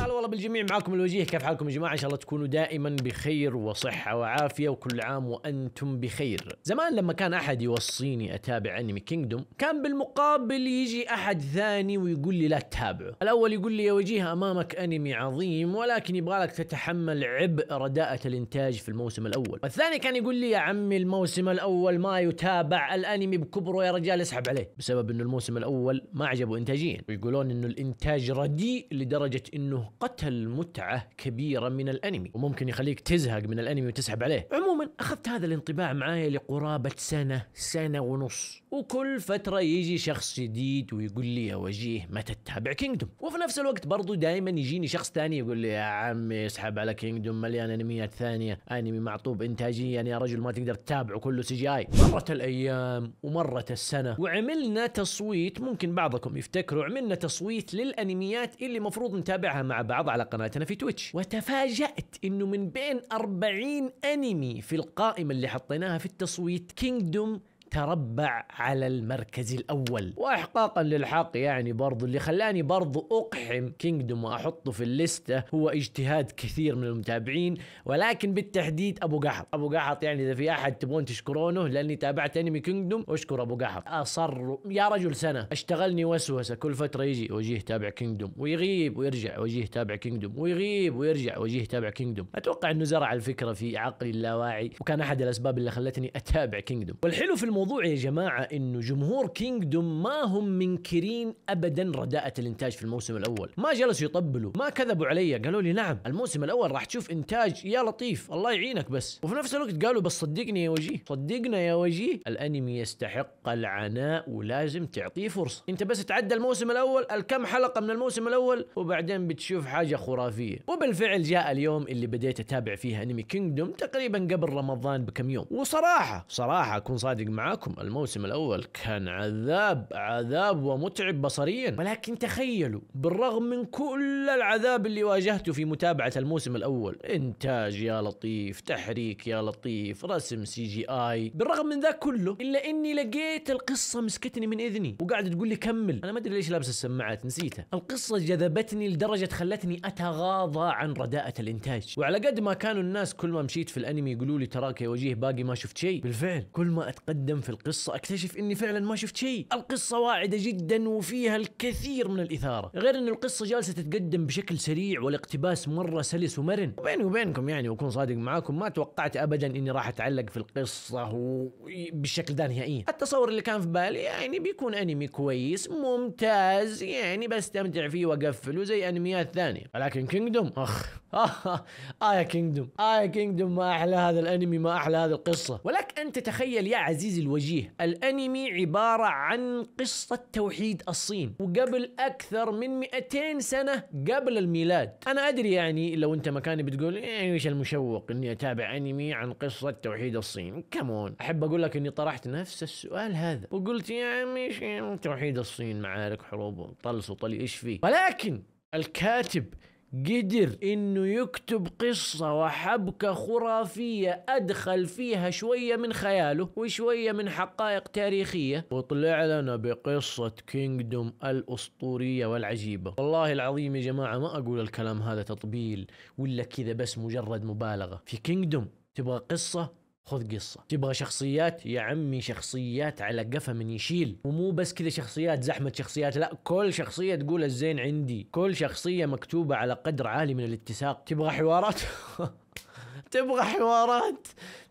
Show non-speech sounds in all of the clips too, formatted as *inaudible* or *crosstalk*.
هلا والله بالجميع معاكم الوجيه كيف حالكم يا جماعه ان شاء الله تكونوا دائما بخير وصحه وعافيه وكل عام وانتم بخير زمان لما كان احد يوصيني اتابع انمي كينجدوم كان بالمقابل يجي احد ثاني ويقول لي لا تتابعه الاول يقول لي يا وجيه امامك انمي عظيم ولكن يبغالك تتحمل عبء رداءة الانتاج في الموسم الاول والثاني كان يقول لي يا عمي الموسم الاول ما يتابع الانمي بكبره يا رجال اسحب عليه بسبب انه الموسم الاول ما عجبه انتاجيا ويقولون انه الانتاج رديء لدرجه انه قتل متعه كبيره من الانمي وممكن يخليك تزهق من الانمي وتسحب عليه عموما اخذت هذا الانطباع معايا لقرابه سنه سنه ونص وكل فتره يجي شخص جديد ويقول لي يا وجيه متى تتابع كينجدوم وفي نفس الوقت برضو دائما يجيني شخص ثاني يقول لي يا عمي اسحب على كينجدوم مليان انميات ثانيه انمي معطوب انتاجيا يعني يا رجل ما تقدر تتابعه كله سي جي اي مرت الايام ومرت السنه وعملنا تصويت ممكن بعضكم يفتكروا عملنا تصويت للانميات اللي المفروض نتابعها مع بعض على قناتنا في تويتش وتفاجأت انه من بين 40 انمي في القائمة اللي حطيناها في التصويت كينجدوم تربع على المركز الأول وإحقاقا للحق يعني برضو اللي خلاني برضو أقحم كينجدوم وأحطه في الليستة هو اجتهاد كثير من المتابعين ولكن بالتحديد أبو قحط أبو قحط يعني إذا في أحد تبغون تشكرونه لأني تابعت أنمي كينجدوم أشكر أبو قحط أصر يا رجل سنة اشتغلني وسوسة كل فترة يجي وجيه تابع كينجدوم ويغيب ويرجع وجيه تابع كينجدوم ويغيب ويرجع وجيه تابع كينجدوم أتوقع أنه زرع الفكرة في عقلي اللاواعي وكان أحد الأسباب اللي خلتني أتابع كينجدوم والحلو في الموضوع الموضوع يا جماعة انه جمهور كينجدوم ما هم منكرين ابدا رداءة الانتاج في الموسم الاول ما جلسوا يطبلوا ما كذبوا علي قالوا لي نعم الموسم الاول راح تشوف انتاج يا لطيف الله يعينك بس وفي نفس الوقت قالوا بس صدقني يا وجيه صدقنا يا وجيه الانمي يستحق العناء ولازم تعطيه فرصة انت بس تعدى الموسم الاول الكم حلقة من الموسم الاول وبعدين بتشوف حاجة خرافية وبالفعل جاء اليوم اللي بديت اتابع فيه انمي كينجدوم تقريبا قبل رمضان بكم يوم وصراحة صراحة اكون صادق معاك معاكم الموسم الاول كان عذاب عذاب ومتعب بصريا ولكن تخيلوا بالرغم من كل العذاب اللي واجهته في متابعه الموسم الاول انتاج يا لطيف تحريك يا لطيف رسم سي جي اي بالرغم من ذا كله الا اني لقيت القصه مسكتني من اذني وقاعد تقول لي كمل انا ما ادري ليش لابس السماعات نسيتها القصه جذبتني لدرجه خلتني اتغاضى عن رداءه الانتاج وعلى قد ما كانوا الناس كل ما مشيت في الانمي يقولوا لي تراك يا وجيه باقي ما شفت شيء بالفعل كل ما اتقدم في القصة أكتشف إني فعلا ما شفت شيء القصة واعدة جدا وفيها الكثير من الإثارة غير إن القصة جالسة تتقدم بشكل سريع والاقتباس مرة سلس ومرن وبيني وبينكم يعني وأكون صادق معاكم ما توقعت أبدا إني راح أتعلق في القصة بالشكل ده نهائيا التصور اللي كان في بالي يعني بيكون أنمي كويس ممتاز يعني بستمتع فيه وأقفله زي أنميات ثانية ولكن كينجدوم أخ *laughs* آه يا كينجدوم آه يا كينجدوم ما أحلى هذا الأنمي ما أحلى هذه القصة ولك أن تتخيل يا عزيزي الوجيه الأنمي عبارة عن قصة توحيد الصين وقبل أكثر من 200 سنة قبل الميلاد أنا أدري يعني لو أنت مكاني بتقول يعني إيش المشوق إني أتابع أنمي عن قصة توحيد الصين كمون أحب أقول لك إني طرحت نفس السؤال هذا وقلت يا عمي إيش يعني توحيد الصين معارك حروب طلس وطلي إيش فيه ولكن الكاتب قدر انه يكتب قصة وحبكة خرافية ادخل فيها شوية من خياله وشوية من حقائق تاريخية وطلع لنا بقصة كينجدوم الاسطورية والعجيبة والله العظيم يا جماعة ما اقول الكلام هذا تطبيل ولا كذا بس مجرد مبالغة في كينجدوم تبغى قصة خذ قصة تبغى شخصيات يا عمي شخصيات على قفا من يشيل ومو بس كذا شخصيات زحمة شخصيات لا كل شخصية تقول الزين عندي كل شخصية مكتوبة على قدر عالي من الاتساق تبغى حوارات *laughs* تبغى حوارات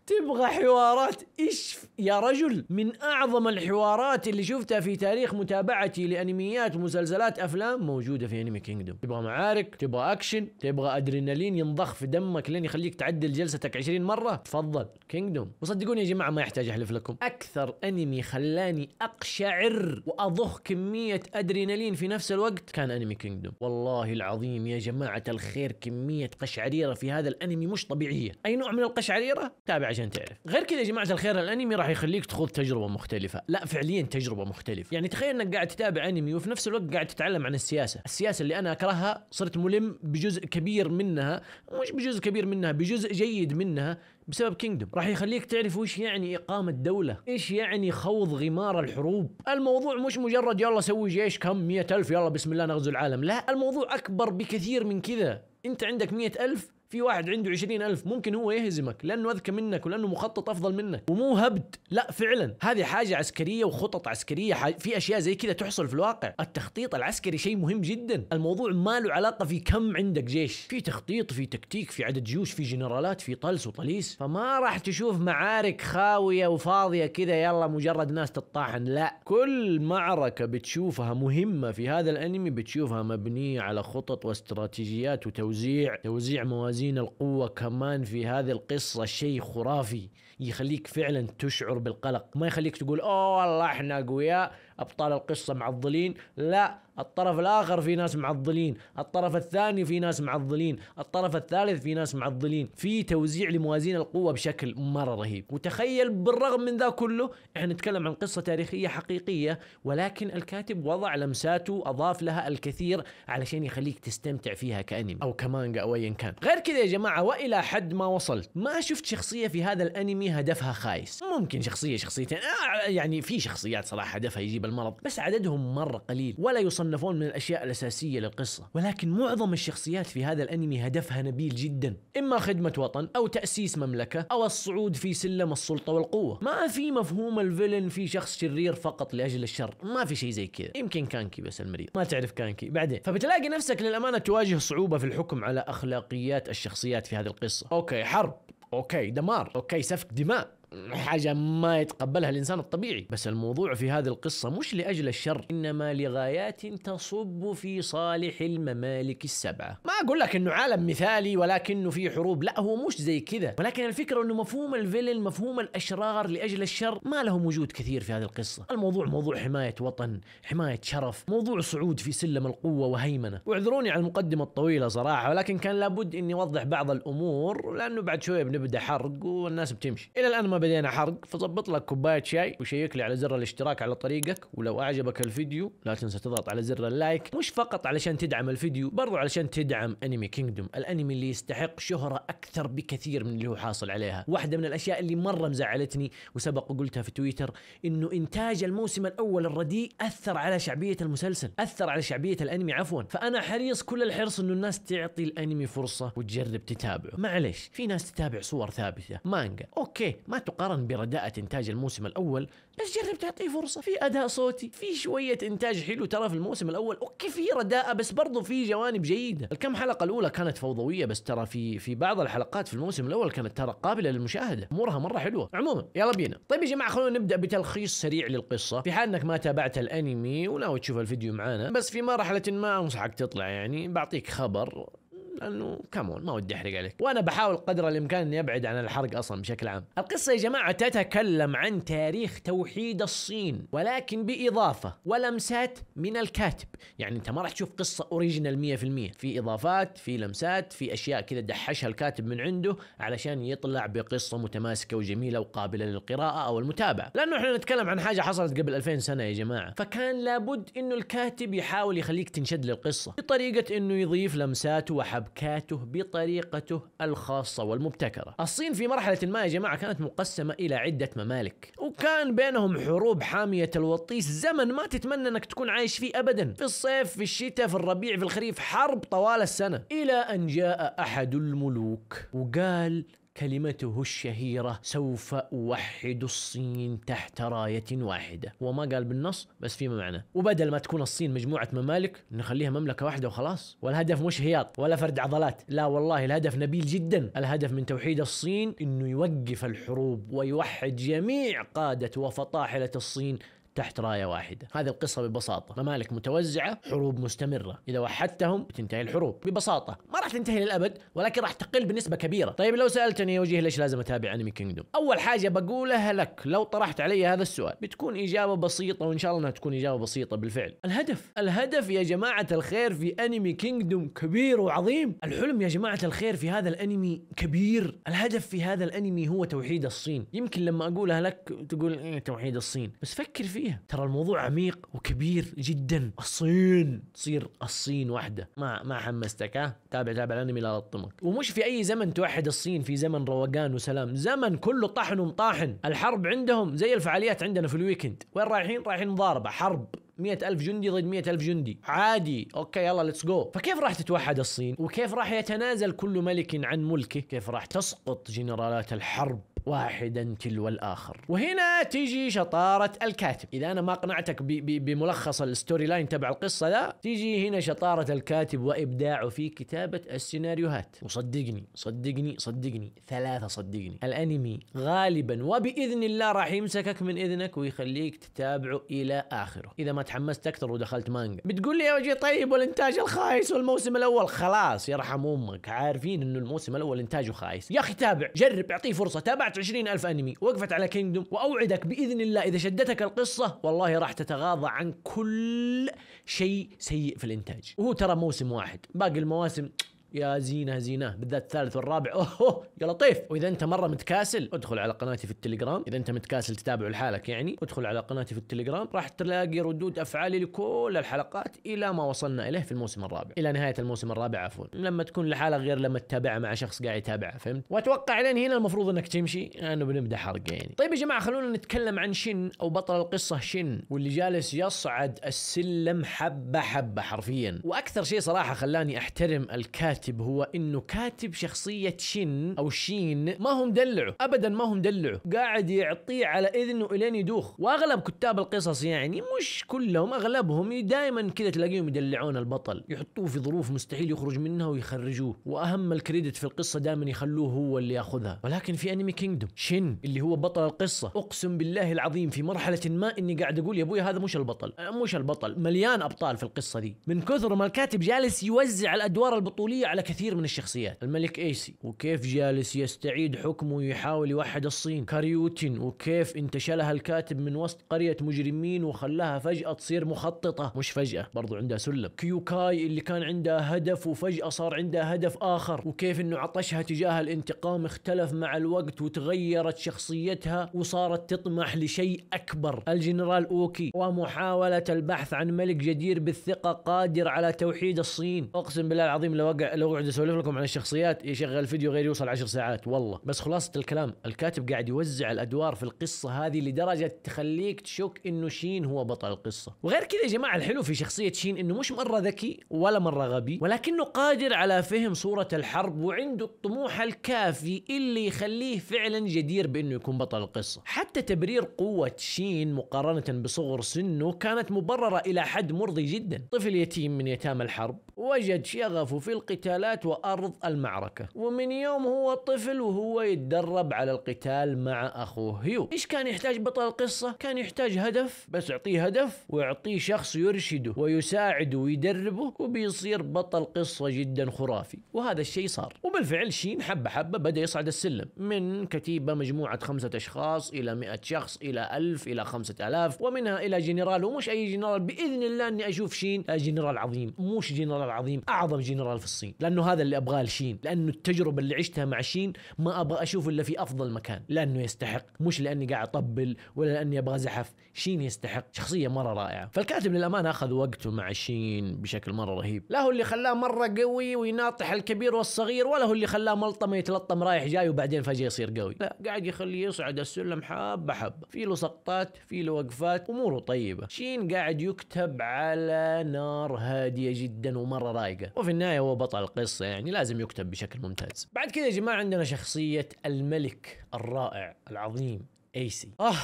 تبغى حوارات إيش يا رجل من أعظم الحوارات اللي شفتها في تاريخ متابعتي لأنميات مسلسلات أفلام موجودة في أنمي كينجدوم تبغى معارك تبغى أكشن تبغى أدرينالين ينضخ في دمك لين يخليك تعدل جلستك 20 مرة تفضل كينجدوم وصدقوني يا جماعة ما يحتاج أحلف لكم أكثر أنمي خلاني أقشعر وأضخ كمية أدرينالين في نفس الوقت كان أنمي كينجدوم والله العظيم يا جماعة الخير كمية قشعريرة في هذا الأنمي مش طبيعية أي نوع من القشعريرة تابع عشان تعرف غير كذا يا جماعه الخير الانمي راح يخليك تخوض تجربه مختلفه لا فعليا تجربه مختلفه يعني تخيل انك قاعد تتابع انمي وفي نفس الوقت قاعد تتعلم عن السياسه السياسه اللي انا اكرهها صرت ملم بجزء كبير منها مش بجزء كبير منها بجزء جيد منها بسبب كينجدوم راح يخليك تعرف وش يعني إقامة دولة إيش يعني خوض غمار الحروب الموضوع مش مجرد يلا سوي جيش كم مئة ألف يلا بسم الله نغزو العالم لا الموضوع أكبر بكثير من كذا أنت عندك مئة ألف في واحد عنده عشرين ألف ممكن هو يهزمك لأنه أذكى منك ولأنه مخطط أفضل منك ومو هبد لا فعلا هذه حاجة عسكرية وخطط عسكرية في أشياء زي كذا تحصل في الواقع التخطيط العسكري شيء مهم جدا الموضوع ما له علاقة في كم عندك جيش في تخطيط في تكتيك في عدد جيوش في جنرالات في طلس وطليس فما راح تشوف معارك خاوية وفاضية كذا يلا مجرد ناس تطاحن لا كل معركة بتشوفها مهمة في هذا الأنمي بتشوفها مبنية على خطط واستراتيجيات وتوزيع توزيع موازين تخزين القوة كمان في هذه القصة شيء خرافي يخليك فعلا تشعر بالقلق ما يخليك تقول اوه والله احنا اقوياء ابطال القصه معضلين لا الطرف الاخر في ناس معضلين الطرف الثاني في ناس معضلين الطرف الثالث في ناس معضلين في توزيع لموازين القوه بشكل مره رهيب وتخيل بالرغم من ذا كله احنا نتكلم عن قصه تاريخيه حقيقيه ولكن الكاتب وضع لمساته اضاف لها الكثير علشان يخليك تستمتع فيها كانمي او كمانجا او ايا كان غير كذا يا جماعه والى حد ما وصلت ما شفت شخصيه في هذا الانمي هدفها خايس ممكن شخصيه شخصيتين آه، يعني في شخصيات صراحه هدفها يجيب المرض بس عددهم مرة قليل ولا يصنفون من الأشياء الأساسية للقصة ولكن معظم الشخصيات في هذا الأنمي هدفها نبيل جدا إما خدمة وطن أو تأسيس مملكة أو الصعود في سلم السلطة والقوة ما في مفهوم الفيلن في شخص شرير فقط لأجل الشر ما في شيء زي كذا يمكن كانكي بس المريض ما تعرف كانكي بعدين فبتلاقي نفسك للأمانة تواجه صعوبة في الحكم على أخلاقيات الشخصيات في هذه القصة أوكي حرب اوكي دمار اوكي سفك دماء حاجة ما يتقبلها الإنسان الطبيعي بس الموضوع في هذه القصة مش لأجل الشر إنما لغايات تصب في صالح الممالك السبعة ما أقول لك إنه عالم مثالي ولكنه في حروب لا هو مش زي كذا ولكن الفكرة إنه مفهوم الفيلن مفهوم الأشرار لأجل الشر ما لهم وجود كثير في هذه القصة الموضوع موضوع حماية وطن حماية شرف موضوع صعود في سلم القوة وهيمنة واعذروني على المقدمة الطويلة صراحة ولكن كان لابد إني أوضح بعض الأمور لأنه بعد شوية بنبدأ حرق والناس بتمشي إلى الآن ما بدينا حرق فظبط لك كوبايه شاي وشيك لي على زر الاشتراك على طريقك ولو اعجبك الفيديو لا تنسى تضغط على زر اللايك مش فقط علشان تدعم الفيديو برضو علشان تدعم انمي كينجدوم الانمي اللي يستحق شهره اكثر بكثير من اللي هو حاصل عليها واحده من الاشياء اللي مره مزعلتني وسبق وقلتها في تويتر انه انتاج الموسم الاول الرديء اثر على شعبيه المسلسل اثر على شعبيه الانمي عفوا فانا حريص كل الحرص انه الناس تعطي الانمي فرصه وتجرب تتابعه معليش في ناس تتابع صور ثابته مانجا اوكي ما تقارن برداءة إنتاج الموسم الأول بس جرب تعطيه فرصة في أداء صوتي في شوية إنتاج حلو ترى في الموسم الأول أوكي في رداءة بس برضو في جوانب جيدة الكم حلقة الأولى كانت فوضوية بس ترى في في بعض الحلقات في الموسم الأول كانت ترى قابلة للمشاهدة أمورها مرة حلوة عموما يلا بينا طيب يا جماعة خلونا نبدأ بتلخيص سريع للقصة في حال أنك ما تابعت الأنمي وناوي تشوف الفيديو معانا بس في مرحلة ما أنصحك تطلع يعني بعطيك خبر لانه كمون ما ودي احرق عليك وانا بحاول قدر الامكان اني ابعد عن الحرق اصلا بشكل عام القصه يا جماعه تتكلم عن تاريخ توحيد الصين ولكن باضافه ولمسات من الكاتب يعني انت ما راح تشوف قصه اوريجينال 100% في اضافات في لمسات في اشياء كذا دحشها الكاتب من عنده علشان يطلع بقصه متماسكه وجميله وقابله للقراءه او المتابعه لانه احنا نتكلم عن حاجه حصلت قبل 2000 سنه يا جماعه فكان لابد انه الكاتب يحاول يخليك تنشد للقصه بطريقه انه يضيف لمساته وحب وأبكاته بطريقته الخاصة والمبتكرة الصين في مرحلة ما يا جماعة كانت مقسمة إلى عدة ممالك وكان بينهم حروب حامية الوطيس زمن ما تتمنى أنك تكون عايش فيه أبدا في الصيف في الشتاء في الربيع في الخريف حرب طوال السنة إلى أن جاء أحد الملوك وقال كلمته الشهيرة سوف أوحد الصين تحت راية واحدة وما قال بالنص بس فيما معنى وبدل ما تكون الصين مجموعة ممالك نخليها مملكة واحدة وخلاص والهدف مش هياط ولا فرد عضلات لا والله الهدف نبيل جدا الهدف من توحيد الصين أنه يوقف الحروب ويوحد جميع قادة وفطاحلة الصين تحت رايه واحده هذه القصه ببساطه ممالك متوزعه حروب مستمره اذا وحدتهم بتنتهي الحروب ببساطه ما راح تنتهي للابد ولكن راح تقل بنسبه كبيره طيب لو سالتني يا وجيه ليش لازم اتابع انمي كينجدوم اول حاجه بقولها لك لو طرحت علي هذا السؤال بتكون اجابه بسيطه وان شاء الله انها تكون اجابه بسيطه بالفعل الهدف الهدف يا جماعه الخير في انمي كينجدوم كبير وعظيم الحلم يا جماعه الخير في هذا الانمي كبير الهدف في هذا الانمي هو توحيد الصين يمكن لما اقولها لك تقول إيه توحيد الصين بس فكر فيها فيها ترى الموضوع عميق وكبير جدا الصين تصير الصين وحده ما ما حمستك ها تابع تابع الانمي لا تطمك ومش في اي زمن توحد الصين في زمن روقان وسلام زمن كله طحن ومطاحن الحرب عندهم زي الفعاليات عندنا في الويكند وين رايحين رايحين مضاربه حرب مئة ألف جندي ضد مئة ألف جندي عادي أوكي يلا ليتس جو فكيف راح تتوحد الصين وكيف راح يتنازل كل ملك عن ملكه كيف راح تسقط جنرالات الحرب واحدا تلو الاخر وهنا تيجي شطاره الكاتب اذا انا ما اقنعتك بملخص الستوري لاين تبع القصه لا تيجي هنا شطاره الكاتب وابداعه في كتابه السيناريوهات وصدقني صدقني صدقني ثلاثه صدقني الانمي غالبا وباذن الله راح يمسكك من اذنك ويخليك تتابعه الى اخره اذا ما تحمست اكثر ودخلت مانجا بتقول لي يا وجي طيب والانتاج الخايس والموسم الاول خلاص يرحم امك عارفين انه الموسم الاول انتاجه خايس يا اخي تابع جرب اعطيه فرصه تابعت 20000 انمي وقفت على كينجدوم واوعدك باذن الله اذا شدتك القصه والله راح تتغاضى عن كل شيء سيء في الانتاج وهو ترى موسم واحد باقي المواسم يا زينه زينه بالذات الثالث والرابع اوه, يا لطيف واذا انت مره متكاسل ادخل على قناتي في التليجرام اذا انت متكاسل تتابع لحالك يعني ادخل على قناتي في التليجرام راح تلاقي ردود افعالي لكل الحلقات الى ما وصلنا اليه في الموسم الرابع الى نهايه الموسم الرابع عفوا لما تكون لحالك غير لما تتابعها مع شخص قاعد يتابعها فهمت واتوقع لين هنا المفروض انك تمشي لانه بنبدا حرق يعني طيب يا جماعه خلونا نتكلم عن شن او بطل القصه شن واللي جالس يصعد السلم حبه حبه حرفيا واكثر شيء صراحه خلاني احترم الكاتب الكاتب هو انه كاتب شخصيه شن او شين ما هم دلعه ابدا ما هم دلعه قاعد يعطيه على اذنه الين يدوخ واغلب كتاب القصص يعني مش كلهم اغلبهم دائما كذا تلاقيهم يدلعون البطل يحطوه في ظروف مستحيل يخرج منها ويخرجوه واهم الكريدت في القصه دائما يخلوه هو اللي ياخذها ولكن في انمي كينجدوم شن اللي هو بطل القصه اقسم بالله العظيم في مرحله ما اني قاعد اقول يا ابوي هذا مش البطل مش البطل مليان ابطال في القصه دي من كثر ما الكاتب جالس يوزع الادوار البطوليه على كثير من الشخصيات الملك ايسي وكيف جالس يستعيد حكمه ويحاول يوحد الصين كاريوتين وكيف انتشلها الكاتب من وسط قرية مجرمين وخلاها فجأة تصير مخططة مش فجأة برضو عندها سلم كيوكاي اللي كان عندها هدف وفجأة صار عندها هدف آخر وكيف انه عطشها تجاه الانتقام اختلف مع الوقت وتغيرت شخصيتها وصارت تطمح لشيء أكبر الجنرال أوكي ومحاولة البحث عن ملك جدير بالثقة قادر على توحيد الصين أقسم بالله العظيم لو, لو اقعد اسولف لكم عن الشخصيات يشغل فيديو غير يوصل عشر ساعات والله بس خلاصه الكلام الكاتب قاعد يوزع الادوار في القصه هذه لدرجه تخليك تشك انه شين هو بطل القصه وغير كذا يا جماعه الحلو في شخصيه شين انه مش مره ذكي ولا مره غبي ولكنه قادر على فهم صوره الحرب وعنده الطموح الكافي اللي يخليه فعلا جدير بانه يكون بطل القصه حتى تبرير قوه شين مقارنه بصغر سنه كانت مبرره الى حد مرضي جدا طفل يتيم من يتامى الحرب وجد شغفه في القتالات وأرض المعركة ومن يوم هو طفل وهو يتدرب على القتال مع أخوه هيو إيش كان يحتاج بطل القصة؟ كان يحتاج هدف بس اعطيه هدف واعطيه شخص يرشده ويساعده ويدربه وبيصير بطل قصة جدا خرافي وهذا الشيء صار وبالفعل شين حبة حبة بدأ يصعد السلم من كتيبة مجموعة خمسة أشخاص إلى مئة شخص إلى ألف إلى خمسة آلاف ومنها إلى جنرال ومش أي جنرال بإذن الله أني أشوف شين آه، جنرال عظيم مش جنرال العظيم اعظم جنرال في الصين لانه هذا اللي ابغاه لشين لانه التجربه اللي عشتها مع شين ما ابغى اشوفه الا في افضل مكان لانه يستحق مش لاني قاعد اطبل ولا لاني ابغى زحف شين يستحق شخصيه مره رائعه فالكاتب للامانه اخذ وقته مع شين بشكل مره رهيب لا هو اللي خلاه مره قوي ويناطح الكبير والصغير ولا هو اللي خلاه ملطمه يتلطم رايح جاي وبعدين فجاه يصير قوي لا قاعد يخليه يصعد السلم حبه حبه في له سقطات في له وقفات اموره طيبه شين قاعد يكتب على نار هاديه جدا وما مرة رايقه وفي النهايه هو بطل القصه يعني لازم يكتب بشكل ممتاز بعد كذا يا جماعه عندنا شخصيه الملك الرائع العظيم ايسي اه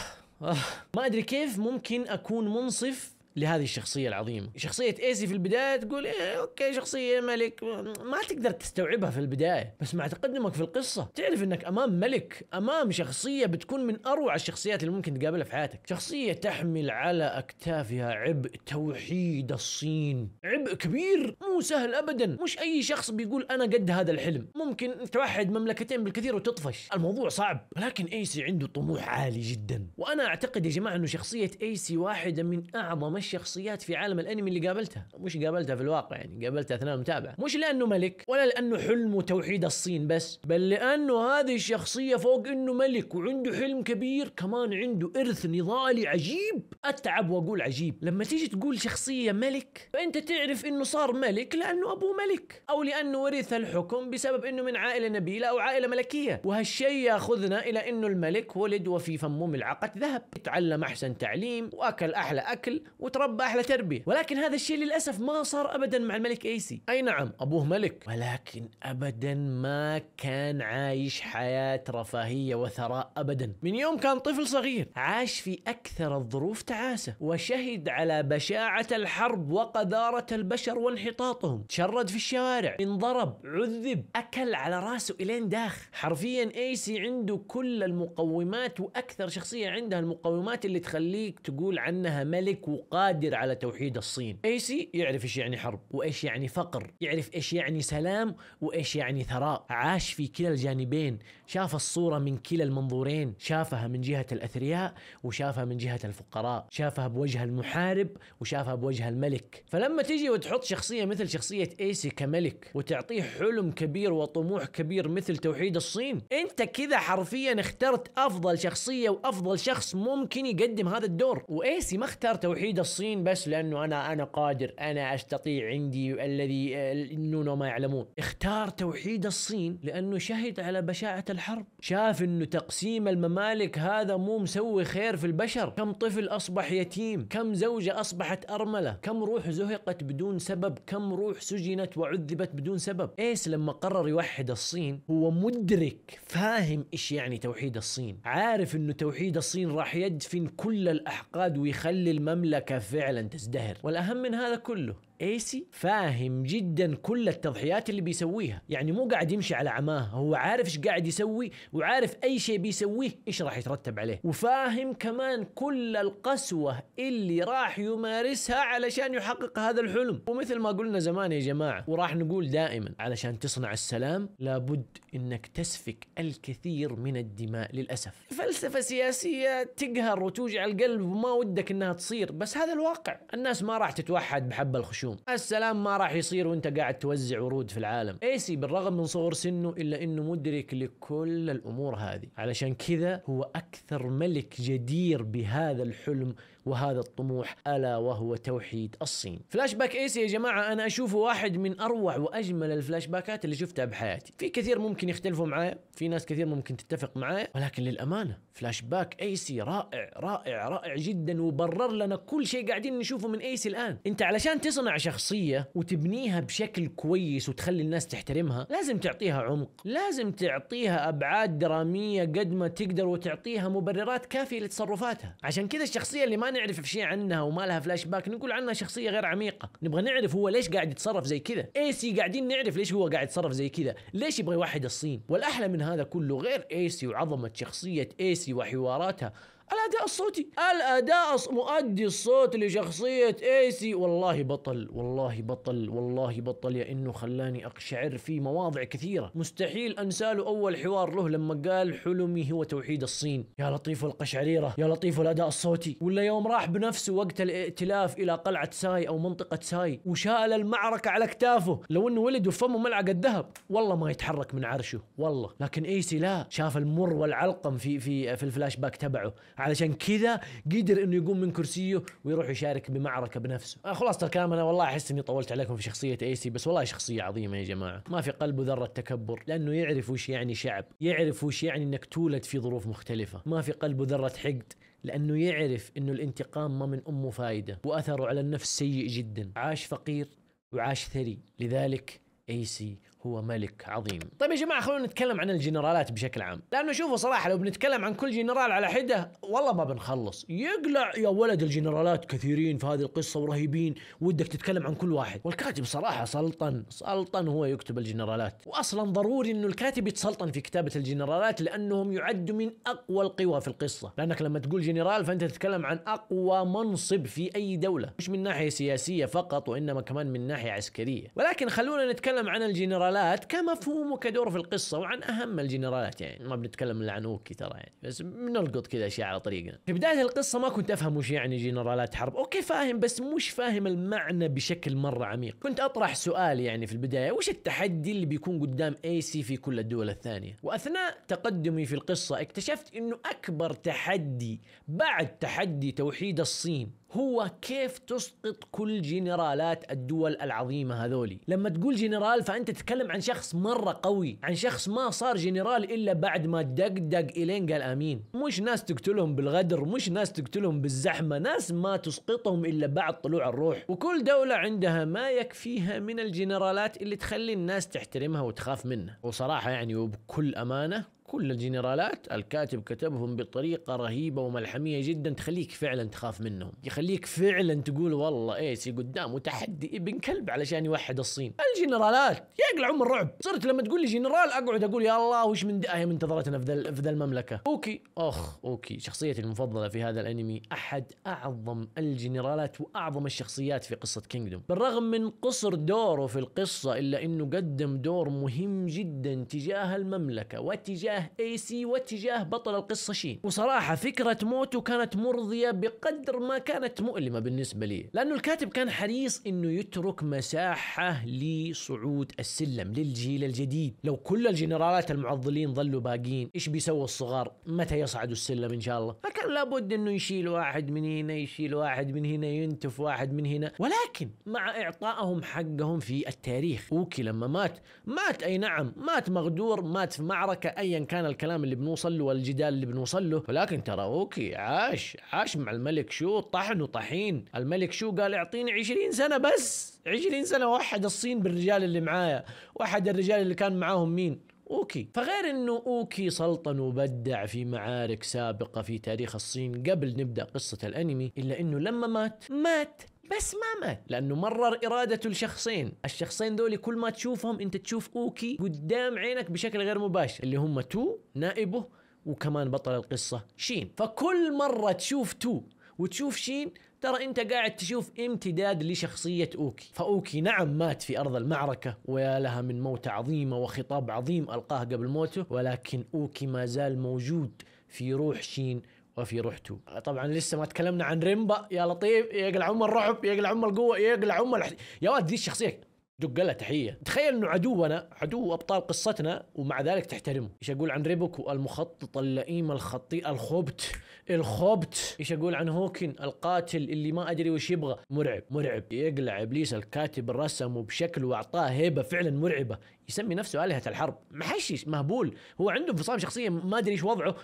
آه. ما ادري كيف ممكن اكون منصف لهذه الشخصيه العظيمه شخصيه ايسي في البدايه تقول إيه اوكي شخصيه ملك ما تقدر تستوعبها في البدايه بس مع تقدمك في القصه تعرف انك امام ملك امام شخصيه بتكون من اروع الشخصيات اللي ممكن تقابلها في حياتك شخصيه تحمل على اكتافها عبء توحيد الصين عبء كبير مو سهل ابدا مش اي شخص بيقول انا قد هذا الحلم ممكن توحد مملكتين بالكثير وتطفش الموضوع صعب ولكن ايسي عنده طموح عالي جدا وانا اعتقد يا جماعه انه شخصيه ايسي واحده من اعظم الشخصيات في عالم الانمي اللي قابلتها مش قابلتها في الواقع يعني قابلتها اثناء المتابعه مش لانه ملك ولا لانه حلمه توحيد الصين بس بل لانه هذه الشخصيه فوق انه ملك وعنده حلم كبير كمان عنده ارث نضالي عجيب اتعب واقول عجيب لما تيجي تقول شخصيه ملك فانت تعرف انه صار ملك لانه ابوه ملك او لانه ورث الحكم بسبب انه من عائله نبيله او عائله ملكيه وهالشيء ياخذنا الى انه الملك ولد وفي فمه ملعقه ذهب تعلم احسن تعليم واكل احلى اكل وت تربى احلى تربيه ولكن هذا الشيء للاسف ما صار ابدا مع الملك ايسي اي نعم ابوه ملك ولكن ابدا ما كان عايش حياه رفاهيه وثراء ابدا من يوم كان طفل صغير عاش في اكثر الظروف تعاسه وشهد على بشاعه الحرب وقذاره البشر وانحطاطهم تشرد في الشوارع انضرب عذب اكل على راسه الين داخ حرفيا ايسي عنده كل المقومات واكثر شخصيه عندها المقومات اللي تخليك تقول عنها ملك وقائد قادر على توحيد الصين ايسي يعرف ايش يعني حرب وايش يعني فقر يعرف ايش يعني سلام وايش يعني ثراء عاش في كلا الجانبين شاف الصورة من كلا المنظورين شافها من جهة الأثرياء وشافها من جهة الفقراء شافها بوجه المحارب وشافها بوجه الملك فلما تجي وتحط شخصية مثل شخصية ايسي كملك وتعطيه حلم كبير وطموح كبير مثل توحيد الصين انت كذا حرفيا اخترت افضل شخصية وافضل شخص ممكن يقدم هذا الدور وايسي ما اختار توحيد الصين بس لانه انا انا قادر انا استطيع عندي الذي انه ما يعلمون اختار توحيد الصين لانه شهد على بشاعه الحرب شاف انه تقسيم الممالك هذا مو مسوي خير في البشر كم طفل اصبح يتيم كم زوجه اصبحت ارمله كم روح زهقت بدون سبب كم روح سجنت وعذبت بدون سبب ايس لما قرر يوحد الصين هو مدرك فاهم ايش يعني توحيد الصين عارف انه توحيد الصين راح يدفن كل الاحقاد ويخلي المملكه فعلا تزدهر والاهم من هذا كله ايسي فاهم جدا كل التضحيات اللي بيسويها يعني مو قاعد يمشي على عماه هو عارف ايش قاعد يسوي وعارف اي شيء بيسويه ايش راح يترتب عليه وفاهم كمان كل القسوه اللي راح يمارسها علشان يحقق هذا الحلم ومثل ما قلنا زمان يا جماعه وراح نقول دائما علشان تصنع السلام لابد انك تسفك الكثير من الدماء للاسف فلسفه سياسيه تقهر وتوجع القلب وما ودك انها تصير بس هذا الواقع الناس ما راح تتوحد بحب الخشوع الخشوم السلام ما راح يصير وانت قاعد توزع ورود في العالم ايسي بالرغم من صغر سنه الا انه مدرك لكل الامور هذه علشان كذا هو اكثر ملك جدير بهذا الحلم وهذا الطموح الا وهو توحيد الصين فلاش باك ايسي يا جماعه انا اشوفه واحد من اروع واجمل الفلاش باكات اللي شفتها بحياتي في كثير ممكن يختلفوا معايا في ناس كثير ممكن تتفق معايا ولكن للامانه فلاش باك ايسي رائع رائع رائع جدا وبرر لنا كل شيء قاعدين نشوفه من ايسي الان انت علشان تصنع شخصيه وتبنيها بشكل كويس وتخلي الناس تحترمها لازم تعطيها عمق لازم تعطيها ابعاد دراميه قد ما تقدر وتعطيها مبررات كافيه لتصرفاتها عشان كذا الشخصيه اللي ما نعرف شيء عنها وما لها فلاش باك نقول عنها شخصيه غير عميقه نبغى نعرف هو ليش قاعد يتصرف زي كذا ايسي قاعدين نعرف ليش هو قاعد يتصرف زي كذا ليش يبغى يوحد الصين والاحلى من هذا كله غير ايسي وعظمه شخصيه ايسي السياسي وحواراتها الاداء الصوتي الاداء مؤدي الصوت لشخصيه ايسي والله بطل والله بطل والله بطل يا انه خلاني اقشعر في مواضع كثيره مستحيل انسى له اول حوار له لما قال حلمي هو توحيد الصين يا لطيف القشعريره يا لطيف الاداء الصوتي ولا يوم راح بنفسه وقت الائتلاف الى قلعه ساي او منطقه ساي وشال المعركه على كتافه لو انه ولد وفمه ملعقه ذهب والله ما يتحرك من عرشه والله لكن ايسي لا شاف المر والعلقم في في في الفلاش باك تبعه علشان كذا قدر انه يقوم من كرسيه ويروح يشارك بمعركه بنفسه آه خلاص الكلام انا والله احس اني طولت عليكم في شخصيه ايسي بس والله شخصيه عظيمه يا جماعه ما في قلبه ذره تكبر لانه يعرف وش يعني شعب يعرف وش يعني انك تولد في ظروف مختلفه ما في قلبه ذره حقد لأنه يعرف أنه الانتقام ما من أمه فايدة وأثره على النفس سيء جدا عاش فقير وعاش ثري لذلك ايسي هو ملك عظيم طيب يا جماعة خلونا نتكلم عن الجنرالات بشكل عام لأنه شوفوا صراحة لو بنتكلم عن كل جنرال على حدة والله ما بنخلص يقلع يا ولد الجنرالات كثيرين في هذه القصة ورهيبين ودك تتكلم عن كل واحد والكاتب صراحة سلطن سلطن هو يكتب الجنرالات وأصلا ضروري أنه الكاتب يتسلطن في كتابة الجنرالات لأنهم يعد من أقوى القوى في القصة لأنك لما تقول جنرال فأنت تتكلم عن أقوى منصب في أي دولة مش من ناحية سياسية فقط وإنما كمان من ناحية عسكرية ولكن خلونا نتكلم عن الجنرالات الجنرالات كمفهوم وكدور في القصه وعن اهم الجنرالات يعني ما بنتكلم عن اوكي ترى يعني بس بنلقط كذا اشياء على طريقنا في بدايه القصه ما كنت افهم وش يعني جنرالات حرب اوكي فاهم بس مش فاهم المعنى بشكل مره عميق كنت اطرح سؤال يعني في البدايه وش التحدي اللي بيكون قدام اي سي في كل الدول الثانيه واثناء تقدمي في القصه اكتشفت انه اكبر تحدي بعد تحدي توحيد الصين هو كيف تسقط كل جنرالات الدول العظيمة هذولي لما تقول جنرال فأنت تتكلم عن شخص مرة قوي عن شخص ما صار جنرال إلا بعد ما دقدق إلين قال أمين مش ناس تقتلهم بالغدر مش ناس تقتلهم بالزحمة ناس ما تسقطهم إلا بعد طلوع الروح وكل دولة عندها ما يكفيها من الجنرالات اللي تخلي الناس تحترمها وتخاف منها وصراحة يعني وبكل أمانة كل الجنرالات الكاتب كتبهم بطريقه رهيبه وملحميه جدا تخليك فعلا تخاف منهم يخليك فعلا تقول والله ايسي قدامه تحدي ابن كلب علشان يوحد الصين الجنرالات يقلع من الرعب صرت لما تقول لي جنرال اقعد اقول يا الله وش من داهيه منتظرتنا في ذا في ذا المملكه اوكي اخ اوكي شخصيتي المفضله في هذا الانمي احد اعظم الجنرالات واعظم الشخصيات في قصه كينجدوم بالرغم من قصر دوره في القصه الا انه قدم دور مهم جدا تجاه المملكه وتجاه اتجاه اي سي وتجاه بطل القصه شين وصراحه فكره موته كانت مرضيه بقدر ما كانت مؤلمه بالنسبه لي لانه الكاتب كان حريص انه يترك مساحه لصعود السلم للجيل الجديد لو كل الجنرالات المعضلين ظلوا باقيين ايش بيسووا الصغار متى يصعدوا السلم ان شاء الله فكان لابد انه يشيل واحد من هنا يشيل واحد من هنا ينتف واحد من هنا ولكن مع اعطائهم حقهم في التاريخ اوكي لما مات مات اي نعم مات مغدور مات في معركه ايا كان الكلام اللي بنوصل له والجدال اللي بنوصل له ولكن ترى اوكي عاش عاش مع الملك شو طحن وطحين الملك شو قال اعطيني 20 سنه بس 20 سنه وحد الصين بالرجال اللي معايا وحد الرجال اللي كان معاهم مين اوكي فغير انه اوكي سلطن وبدع في معارك سابقه في تاريخ الصين قبل نبدا قصه الانمي الا انه لما مات مات بس ما مات لانه مرر ارادته لشخصين الشخصين دول كل ما تشوفهم انت تشوف اوكي قدام عينك بشكل غير مباشر اللي هم تو نائبه وكمان بطل القصه شين فكل مره تشوف تو وتشوف شين ترى انت قاعد تشوف امتداد لشخصية اوكي فاوكي نعم مات في ارض المعركة ويا لها من موتة عظيمة وخطاب عظيم القاه قبل موته ولكن اوكي ما زال موجود في روح شين وفي رحتو آه، طبعا لسه ما تكلمنا عن ريمبا يا لطيف يا قلع ام الرعب يا قلع ام القوه يا قلع ام الح... يا ولد ذي الشخصيه دق له تحيه تخيل انه عدونا عدو ابطال قصتنا ومع ذلك تحترمه ايش اقول عن ريبوكو المخطط اللئيم الخطيء الخبت الخبت ايش اقول عن هوكن القاتل اللي ما ادري وش يبغى مرعب مرعب يقلع ابليس الكاتب الرسم وبشكل واعطاه هيبه فعلا مرعبه يسمي نفسه الهه الحرب محشش مهبول هو عنده انفصام شخصيه ما ادري ايش وضعه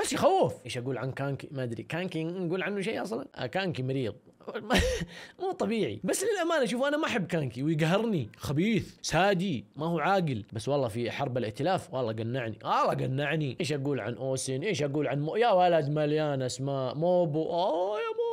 بس يخوف ايش اقول عن كانكي ما ادري كانكي نقول عنه شيء اصلا آه، كانكي مريض *laughs* مو طبيعي بس للامانه شوف انا ما احب كانكي ويقهرني خبيث سادي ما هو عاقل بس والله في حرب الائتلاف والله قنعني والله قنعني ايش اقول عن اوسن ايش اقول عن مو... يا ولد مليان اسماء موبو اوه يا موبو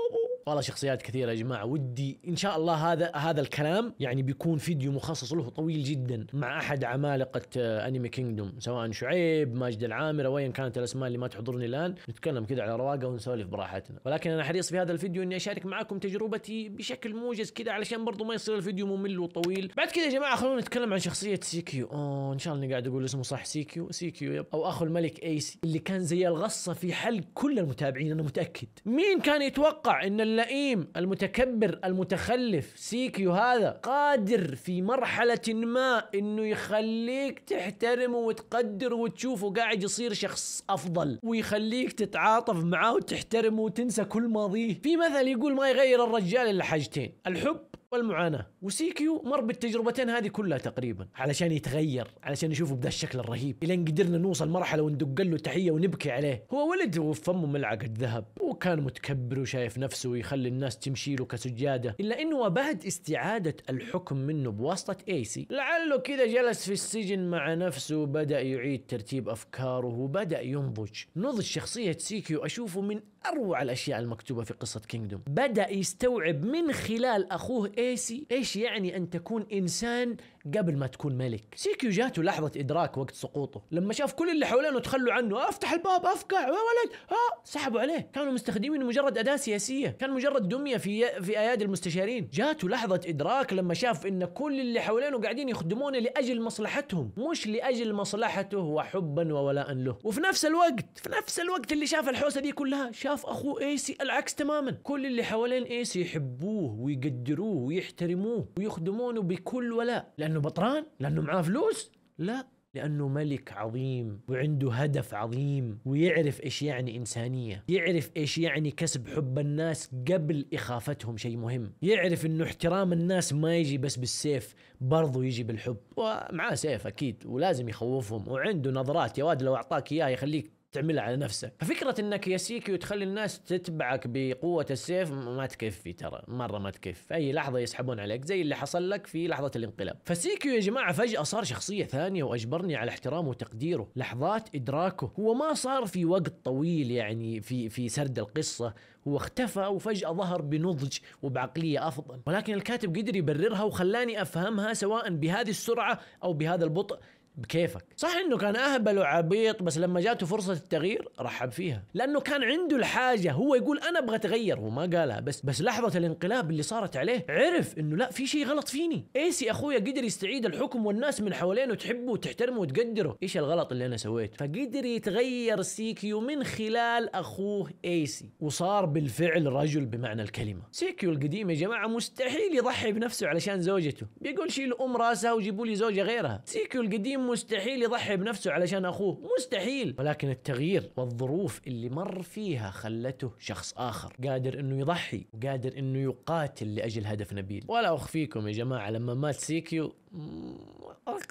والله شخصيات كثيره يا جماعه ودي ان شاء الله هذا هذا الكلام يعني بيكون فيديو مخصص له طويل جدا مع احد عمالقه انمي آه، كينجدوم سواء شعيب ماجد العامر او ايا كانت الاسماء اللي ما تحضرني الان نتكلم كذا على رواقه ونسولف براحتنا ولكن انا حريص في هذا الفيديو اني اشارك معكم تجربتي بشكل موجز كذا علشان برضو ما يصير الفيديو ممل وطويل بعد كذا يا جماعه خلونا نتكلم عن شخصيه سيكيو اوه ان شاء الله اني قاعد اقول اسمه صح سيكيو سيكيو يب او اخو الملك ايسي اللي كان زي الغصه في حل كل المتابعين انا متاكد مين كان يتوقع ان اللئيم المتكبر المتخلف سيكيو هذا قادر في مرحلة ما انه يخليك تحترمه وتقدره وتشوفه قاعد يصير شخص افضل ويخليك تتعاطف معاه وتحترمه وتنسى كل ماضيه في مثل يقول ما يغير الرجال الا حاجتين الحب والمعاناه وسيكيو مر بالتجربتين هذه كلها تقريبا علشان يتغير علشان يشوفه بهذا الشكل الرهيب الين قدرنا نوصل مرحله وندق له تحيه ونبكي عليه هو ولد وفمه ملعقه ذهب وكان متكبر وشايف نفسه ويخلي الناس تمشي له كسجاده الا انه بعد استعاده الحكم منه بواسطه ايسي لعله كذا جلس في السجن مع نفسه وبدا يعيد ترتيب افكاره وبدا ينضج نضج شخصيه سيكيو اشوفه من اروع الاشياء المكتوبه في قصه كينجدوم بدا يستوعب من خلال اخوه سي ايش يعني ان تكون انسان قبل ما تكون ملك سيكيو جاته لحظة إدراك وقت سقوطه لما شاف كل اللي حوالينه تخلوا عنه افتح الباب افقع يا ولد ها آه. سحبوا عليه كانوا مستخدمينه مجرد أداة سياسية كان مجرد دمية في في أيادي المستشارين جاته لحظة إدراك لما شاف إن كل اللي حوالينه قاعدين يخدمونه لأجل مصلحتهم مش لأجل مصلحته وحبا وولاء له وفي نفس الوقت في نفس الوقت اللي شاف الحوسة دي كلها شاف أخوه إيسي العكس تماما كل اللي حوالين إيسي يحبوه ويقدروه ويحترموه ويخدمونه بكل ولاء لأنه لانه بطران لانه معاه فلوس لا لانه ملك عظيم وعنده هدف عظيم ويعرف ايش يعني انسانيه، يعرف ايش يعني كسب حب الناس قبل اخافتهم شيء مهم، يعرف انه احترام الناس ما يجي بس بالسيف، برضه يجي بالحب، ومعاه سيف اكيد ولازم يخوفهم وعنده نظرات يا واد لو اعطاك اياه يخليك تعملها على نفسك ففكرة انك يا سيكي وتخلي الناس تتبعك بقوة السيف ما تكفي ترى مرة ما تكفي في اي لحظة يسحبون عليك زي اللي حصل لك في لحظة الانقلاب فسيكيو يا جماعة فجأة صار شخصية ثانية واجبرني على احترامه وتقديره لحظات ادراكه هو ما صار في وقت طويل يعني في في سرد القصة هو اختفى وفجأة ظهر بنضج وبعقلية افضل ولكن الكاتب قدر يبررها وخلاني افهمها سواء بهذه السرعة او بهذا البطء بكيفك صح انه كان اهبل وعبيط بس لما جاته فرصه التغيير رحب فيها لانه كان عنده الحاجه هو يقول انا ابغى اتغير وما قالها بس بس لحظه الانقلاب اللي صارت عليه عرف انه لا في شيء غلط فيني ايسي اخويا قدر يستعيد الحكم والناس من حوالينه تحبه وتحترمه وتقدره ايش الغلط اللي انا سويته فقدر يتغير سيكيو من خلال اخوه ايسي وصار بالفعل رجل بمعنى الكلمه سيكيو القديم يا جماعه مستحيل يضحي بنفسه علشان زوجته بيقول شيلوا ام راسها وجيبوا لي زوجه غيرها سيكيو القديم مستحيل يضحي بنفسه علشان اخوه مستحيل ولكن التغيير والظروف اللي مر فيها خلته شخص اخر قادر انه يضحي وقادر انه يقاتل لاجل هدف نبيل ولا اخفيكم يا جماعه لما مات سيكيو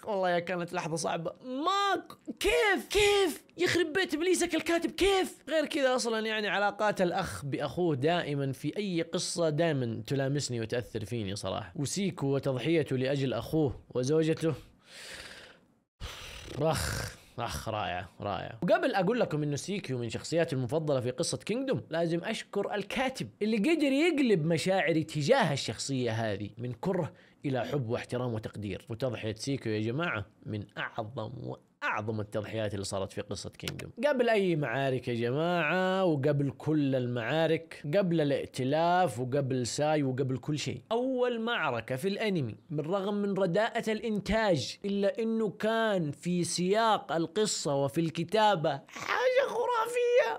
والله يا كانت لحظه صعبه ماك كيف كيف يخرب بيت ابليسك الكاتب كيف غير كذا اصلا يعني علاقات الاخ باخوه دائما في اي قصه دائما تلامسني وتاثر فيني صراحه وسيكو وتضحيته لاجل اخوه وزوجته اخ اخ رائعه رائعه وقبل اقول لكم انه سيكيو من شخصياتي المفضله في قصه كينجدوم لازم اشكر الكاتب اللي قدر يقلب مشاعري تجاه الشخصيه هذه من كره الى حب واحترام وتقدير وتضحيه سيكيو يا جماعه من اعظم اعظم التضحيات اللي صارت في قصه كينجدوم قبل اي معارك يا جماعه وقبل كل المعارك قبل الائتلاف وقبل ساي وقبل كل شيء اول معركه في الانمي بالرغم من, من رداءه الانتاج الا انه كان في سياق القصه وفي الكتابه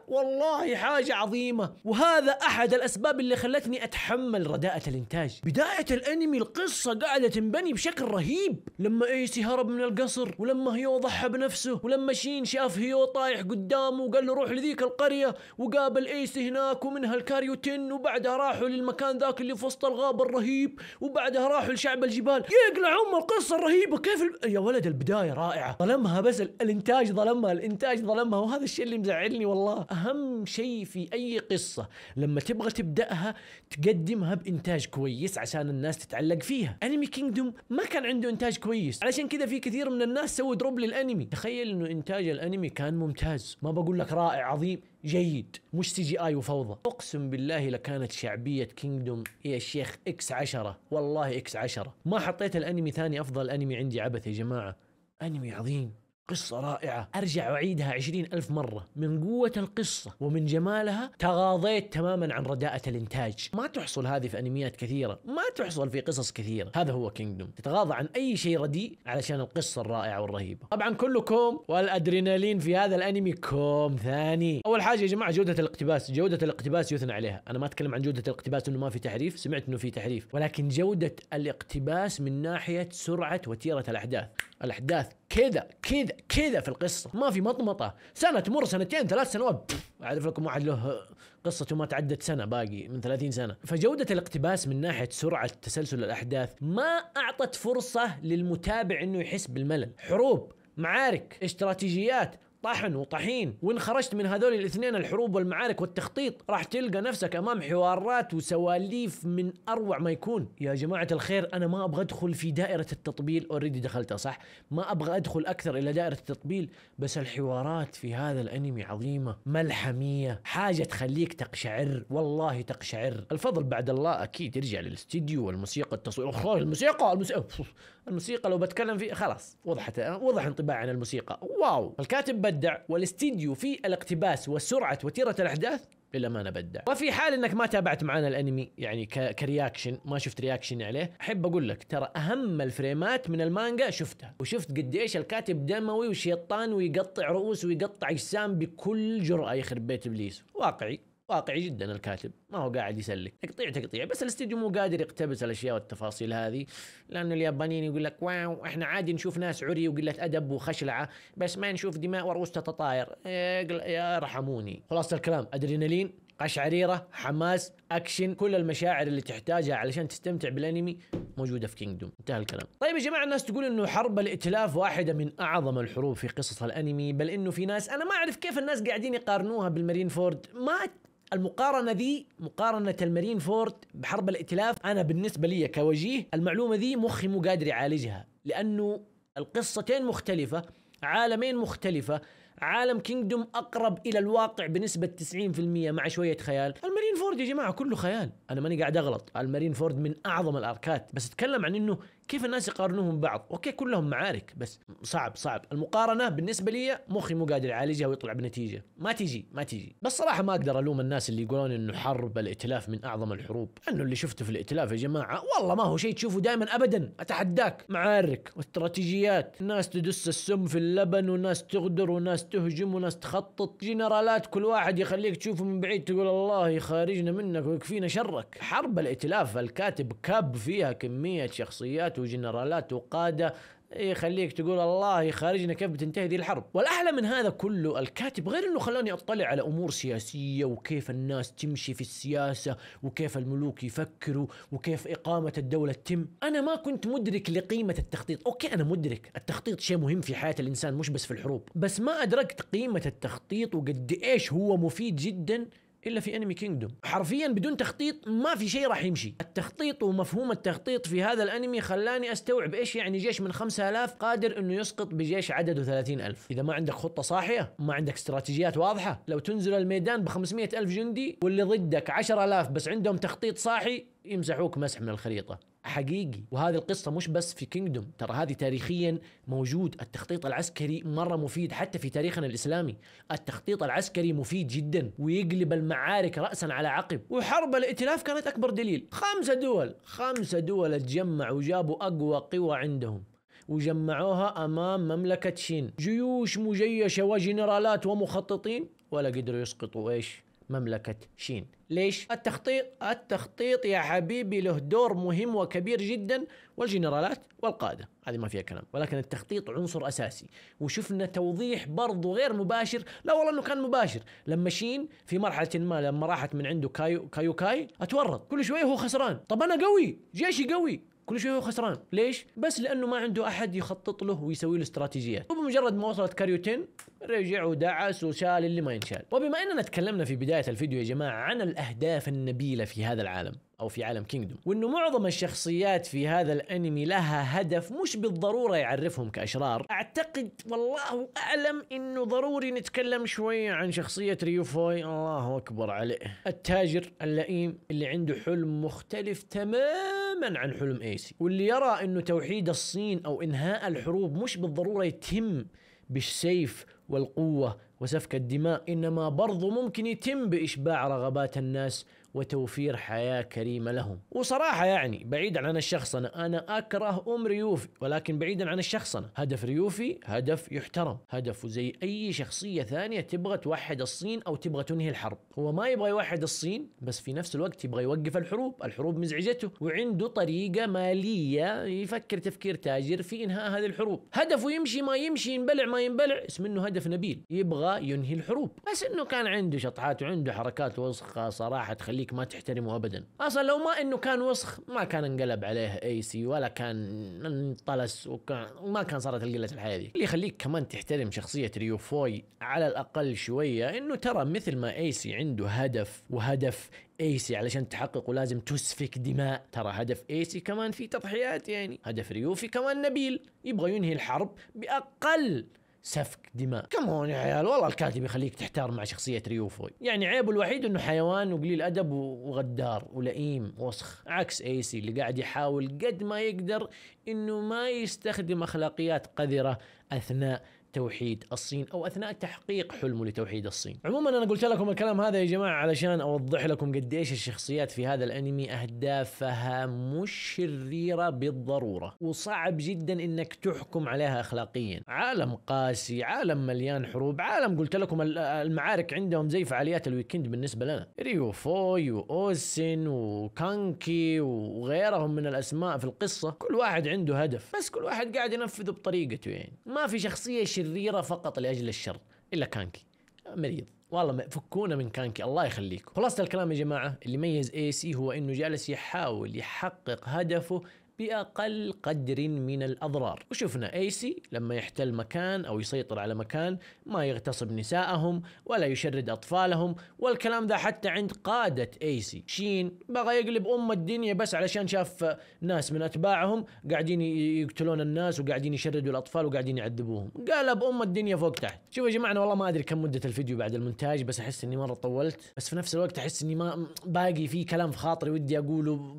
والله حاجة عظيمة وهذا أحد الأسباب اللي خلتني أتحمل رداءة الإنتاج بداية الأنمي القصة قاعدة تنبني بشكل رهيب لما إيسي هرب من القصر ولما هيو ضحى بنفسه ولما شين شاف هيو طايح قدامه وقال له روح لذيك القرية وقابل إيسي هناك ومنها الكاريوتين وبعدها راحوا للمكان ذاك اللي في وسط الغابة الرهيب وبعدها راحوا لشعب الجبال يقلع أم القصة الرهيبة كيف الب... يا ولد البداية رائعة ظلمها بس الإنتاج ظلمها الإنتاج ظلمها وهذا الشيء اللي مزعلني والله الله اهم شيء في اي قصه لما تبغى تبداها تقدمها بانتاج كويس عشان الناس تتعلق فيها انمي كينجدوم ما كان عنده انتاج كويس علشان كذا في كثير من الناس سووا دروب للانمي تخيل انه انتاج الانمي كان ممتاز ما بقول لك رائع عظيم جيد مش سي جي اي وفوضى اقسم بالله لكانت شعبيه كينجدوم يا شيخ اكس عشرة والله اكس عشرة ما حطيت الانمي ثاني افضل انمي عندي عبث يا جماعه انمي عظيم قصة رائعة أرجع أعيدها عشرين ألف مرة من قوة القصة ومن جمالها تغاضيت تماما عن رداءة الإنتاج ما تحصل هذه في أنميات كثيرة ما تحصل في قصص كثيرة هذا هو كينجدوم تتغاضى عن أي شيء رديء علشان القصة الرائعة والرهيبة طبعا كله كوم والأدرينالين في هذا الأنمي كوم ثاني أول حاجة يا جماعة جودة الاقتباس جودة الاقتباس يثنى عليها أنا ما أتكلم عن جودة الاقتباس أنه ما في تحريف سمعت أنه في تحريف ولكن جودة الاقتباس من ناحية سرعة وتيرة الأحداث الأحداث كذا كذا كذا في القصه ما في مطمطه سنه تمر سنتين ثلاث سنوات اعرف لكم واحد له قصته ما تعدت سنه باقي من ثلاثين سنه فجوده الاقتباس من ناحيه سرعه تسلسل الاحداث ما اعطت فرصه للمتابع انه يحس بالملل حروب معارك استراتيجيات طحن وطحين وان خرجت من هذول الاثنين الحروب والمعارك والتخطيط راح تلقى نفسك امام حوارات وسواليف من اروع ما يكون يا جماعه الخير انا ما ابغى ادخل في دائره التطبيل اوريدي دخلتها صح ما ابغى ادخل اكثر الى دائره التطبيل بس الحوارات في هذا الانمي عظيمه ملحميه حاجه تخليك تقشعر والله تقشعر الفضل بعد الله اكيد يرجع للاستديو والموسيقى التصوير الموسيقى الموسيقى, الموسيقى, الموسيقى لو بتكلم فيه خلاص وضحت وضح انطباعي عن الموسيقى واو الكاتب بدأ تبدع والاستديو في الاقتباس وسرعه وتيره الاحداث للامانه بدع وفي حال انك ما تابعت معنا الانمي يعني كرياكشن ما شفت رياكشن عليه احب اقول لك ترى اهم الفريمات من المانجا شفتها وشفت قد ايش الكاتب دموي وشيطان ويقطع رؤوس ويقطع اجسام بكل جرأه يخرب بيت ابليس واقعي واقعي جدا الكاتب ما هو قاعد يسلك تقطيع تقطيع بس الاستديو مو قادر يقتبس الاشياء والتفاصيل هذه لانه اليابانيين يقول لك واو احنا عادي نشوف ناس عري وقله ادب وخشلعه بس ما نشوف دماء ورؤوس تتطاير إيه، رحموني خلاصه الكلام ادرينالين قشعريره حماس اكشن كل المشاعر اللي تحتاجها علشان تستمتع بالانمي موجوده في كينجدوم انتهى الكلام طيب يا جماعه الناس تقول انه حرب الائتلاف واحده من اعظم الحروب في قصص الانمي بل انه في ناس انا ما اعرف كيف الناس قاعدين يقارنوها بالمارين فورد ما المقارنه ذي مقارنه المارين فورد بحرب الائتلاف انا بالنسبه لي كوجيه المعلومه ذي مخي مو قادر يعالجها لانه القصتين مختلفه عالمين مختلفه عالم كينجدوم اقرب الى الواقع بنسبه 90% مع شويه خيال المارين فورد يا جماعه كله خيال انا ماني قاعد اغلط المارين فورد من اعظم الاركات بس اتكلم عن انه كيف الناس يقارنوهم ببعض اوكي كلهم معارك بس صعب صعب المقارنه بالنسبه لي مخي مو قادر يعالجها ويطلع بنتيجه ما تجي ما تجي بس صراحه ما اقدر الوم الناس اللي يقولون انه حرب الائتلاف من اعظم الحروب انه اللي شفته في الائتلاف يا جماعه والله ما هو شيء تشوفه دائما ابدا اتحداك معارك واستراتيجيات ناس تدس السم في اللبن وناس تغدر وناس تهجم وناس تخطط جنرالات كل واحد يخليك تشوفه من بعيد تقول الله يخارجنا منك ويكفينا شرك حرب الائتلاف الكاتب كب فيها كميه شخصيات وجنرالات وقاده يخليك تقول الله يخارجنا كيف بتنتهي ذي الحرب والأحلى من هذا كله الكاتب غير أنه خلاني أطلع على أمور سياسية وكيف الناس تمشي في السياسة وكيف الملوك يفكروا وكيف إقامة الدولة تتم أنا ما كنت مدرك لقيمة التخطيط أوكي أنا مدرك التخطيط شيء مهم في حياة الإنسان مش بس في الحروب بس ما أدركت قيمة التخطيط وقد إيش هو مفيد جداً الا في انمي كينجدوم حرفيا بدون تخطيط ما في شيء راح يمشي التخطيط ومفهوم التخطيط في هذا الانمي خلاني استوعب ايش يعني جيش من 5000 قادر انه يسقط بجيش عدده 30000 اذا ما عندك خطه صاحيه ما عندك استراتيجيات واضحه لو تنزل الميدان ب 500000 جندي واللي ضدك 10000 بس عندهم تخطيط صاحي يمسحوك مسح من الخريطه حقيقي وهذه القصة مش بس في كينجدوم ترى هذه تاريخيا موجود التخطيط العسكري مرة مفيد حتى في تاريخنا الإسلامي التخطيط العسكري مفيد جدا ويقلب المعارك رأسا على عقب وحرب الائتلاف كانت أكبر دليل خمسة دول خمسة دول اتجمعوا وجابوا أقوى قوى عندهم وجمعوها أمام مملكة شين جيوش مجيشة وجنرالات ومخططين ولا قدروا يسقطوا إيش مملكة شين ليش؟ التخطيط التخطيط يا حبيبي له دور مهم وكبير جدا والجنرالات والقادة هذه ما فيها كلام ولكن التخطيط عنصر أساسي وشفنا توضيح برضو غير مباشر لا والله أنه كان مباشر لما شين في مرحلة ما لما راحت من عنده كايو كايو كاي أتورط كل شوية هو خسران طب أنا قوي جيشي قوي كل شوي هو خسران ليش بس لانه ما عنده احد يخطط له ويسوي له استراتيجيات وبمجرد ما وصلت كاريوتين رجع ودعس وشال اللي ما ينشال وبما اننا تكلمنا في بدايه الفيديو يا جماعه عن الاهداف النبيله في هذا العالم او في عالم كينجدوم وانه معظم الشخصيات في هذا الانمي لها هدف مش بالضروره يعرفهم كاشرار اعتقد والله اعلم انه ضروري نتكلم شويه عن شخصيه ريوفوي الله اكبر عليه التاجر اللئيم اللي عنده حلم مختلف تماما تماما عن حلم ايسي واللي يرى انه توحيد الصين او انهاء الحروب مش بالضروره يتم بالسيف والقوه وسفك الدماء انما برضو ممكن يتم باشباع رغبات الناس وتوفير حياة كريمة لهم وصراحة يعني بعيدا عن الشخصنة أنا أكره أم ريوفي ولكن بعيدا عن الشخصنة هدف ريوفي هدف يحترم هدفه زي أي شخصية ثانية تبغى توحد الصين أو تبغى تنهي الحرب هو ما يبغى يوحد الصين بس في نفس الوقت يبغى يوقف الحروب الحروب مزعجته وعنده طريقة مالية يفكر تفكير تاجر في إنهاء هذه الحروب هدفه يمشي ما يمشي ينبلع ما ينبلع اسم إنه هدف نبيل يبغى ينهي الحروب بس إنه كان عنده شطحات وعنده حركات وسخة صراحة تخلي تخليك ما تحترمه ابدا اصلا لو ما انه كان وسخ ما كان انقلب عليه اي سي ولا كان انطلس وكان وما كان صارت القله الحياه دي اللي يخليك كمان تحترم شخصيه ريوفوي على الاقل شويه انه ترى مثل ما اي سي عنده هدف وهدف ايسي علشان تحققه لازم تسفك دماء ترى هدف ايسي كمان في تضحيات يعني هدف ريوفي كمان نبيل يبغى ينهي الحرب باقل سفك دماء كمون يا عيال والله الكاتب يخليك تحتار مع شخصية ريوفوي يعني عيبه الوحيد انه حيوان وقليل ادب وغدار ولئيم وسخ عكس ايسي اللي قاعد يحاول قد ما يقدر انه ما يستخدم اخلاقيات قذرة اثناء توحيد الصين او اثناء تحقيق حلمه لتوحيد الصين. عموما انا قلت لكم الكلام هذا يا جماعه علشان اوضح لكم قديش الشخصيات في هذا الانمي اهدافها مش شريره بالضروره، وصعب جدا انك تحكم عليها اخلاقيا. عالم قاسي، عالم مليان حروب، عالم قلت لكم المعارك عندهم زي فعاليات الويكند بالنسبه لنا. ريو فوي واوسن وكانكي وغيرهم من الاسماء في القصه، كل واحد عنده هدف، بس كل واحد قاعد ينفذه بطريقته يعني. ما في شخصيه شريره فقط لاجل الشر الا كانكي مريض والله فكونا من كانكي الله يخليكم خلاصة الكلام يا جماعة اللي ميز اي سي هو انه جالس يحاول يحقق هدفه باقل قدر من الاضرار وشفنا ايسي لما يحتل مكان او يسيطر على مكان ما يغتصب نسائهم ولا يشرد اطفالهم والكلام ذا حتى عند قاده ايسي شين بغى يقلب ام الدنيا بس علشان شاف ناس من اتباعهم قاعدين يقتلون الناس وقاعدين يشردوا الاطفال وقاعدين يعذبوهم قلب ام الدنيا فوق تحت شوف يا جماعه انا والله ما ادري كم مده الفيديو بعد المونتاج بس احس اني مره طولت بس في نفس الوقت احس اني ما باقي في كلام في خاطري ودي اقوله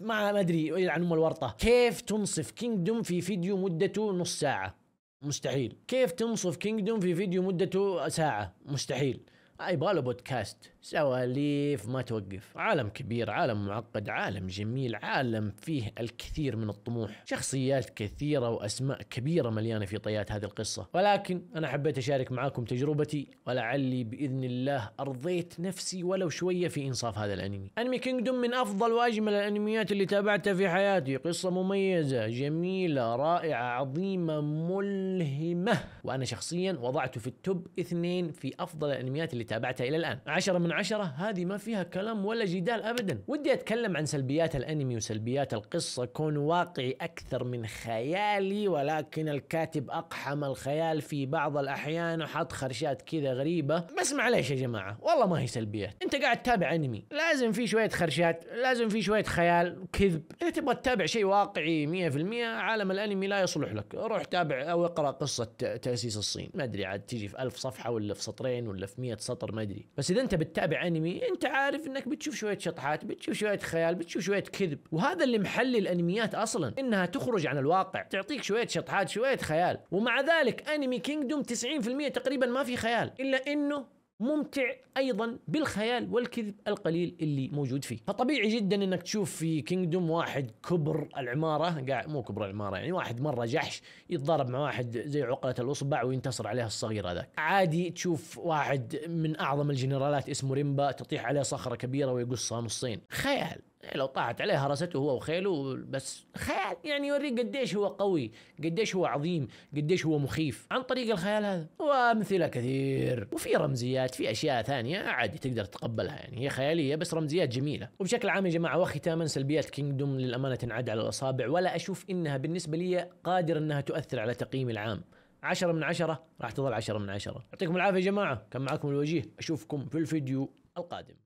ما ادري يلعن ام الورطه ورطة كيف تنصف كينجدوم في فيديو مدته نص ساعة مستحيل كيف تنصف كينجدوم في فيديو مدته ساعة مستحيل يبغى له بودكاست سواليف ما توقف عالم كبير عالم معقد عالم جميل عالم فيه الكثير من الطموح شخصيات كثيرة وأسماء كبيرة مليانة في طيات هذه القصة ولكن أنا حبيت أشارك معاكم تجربتي ولعلي بإذن الله أرضيت نفسي ولو شوية في إنصاف هذا الأنمي أنمي كينجدوم من أفضل وأجمل الأنميات اللي تابعتها في حياتي قصة مميزة جميلة رائعة عظيمة ملهمة وأنا شخصيا وضعته في التوب اثنين في أفضل الأنميات اللي تابعتها إلى الآن عشرة من عشرة هذه ما فيها كلام ولا جدال ابدا ودي اتكلم عن سلبيات الانمي وسلبيات القصه كون واقعي اكثر من خيالي ولكن الكاتب اقحم الخيال في بعض الاحيان وحط خرشات كذا غريبه بس معليش يا جماعه والله ما هي سلبيات انت قاعد تتابع انمي لازم في شويه خرشات لازم في شويه خيال كذب اذا تبغى تتابع شيء واقعي 100% عالم الانمي لا يصلح لك روح تابع او اقرا قصه تاسيس الصين ما ادري عاد تجي في ألف صفحه ولا في سطرين ولا في 100 سطر ما ادري بس اذا انت بتتابع تتابع انمي انت عارف انك بتشوف شويه شطحات بتشوف شويه خيال بتشوف شويه كذب وهذا اللي محلي الانميات اصلا انها تخرج عن الواقع تعطيك شويه شطحات شويه خيال ومع ذلك انمي كينجدوم 90% تقريبا ما في خيال الا انه ممتع ايضا بالخيال والكذب القليل اللي موجود فيه فطبيعي جدا انك تشوف في كينجدوم واحد كبر العماره قاعد مو كبر العماره يعني واحد مره جحش يتضارب مع واحد زي عقله الاصبع وينتصر عليها الصغير هذاك عادي تشوف واحد من اعظم الجنرالات اسمه ريمبا تطيح عليه صخره كبيره ويقصها نصين خيال إيه، لو طاحت عليه هرسته هو وخيله بس خيال يعني يوريك قديش هو قوي قديش هو عظيم قديش هو مخيف عن طريق الخيال هذا وامثله كثير وفي رمزيات في اشياء ثانيه عادي تقدر تتقبلها يعني هي خياليه بس رمزيات جميله وبشكل عام يا جماعه وختاما سلبيات كينجدوم للامانه تنعد على الاصابع ولا اشوف انها بالنسبه لي قادره انها تؤثر على تقييمي العام عشرة من عشرة راح تظل عشرة من عشرة يعطيكم العافية يا جماعة كان معكم الوجيه أشوفكم في الفيديو القادم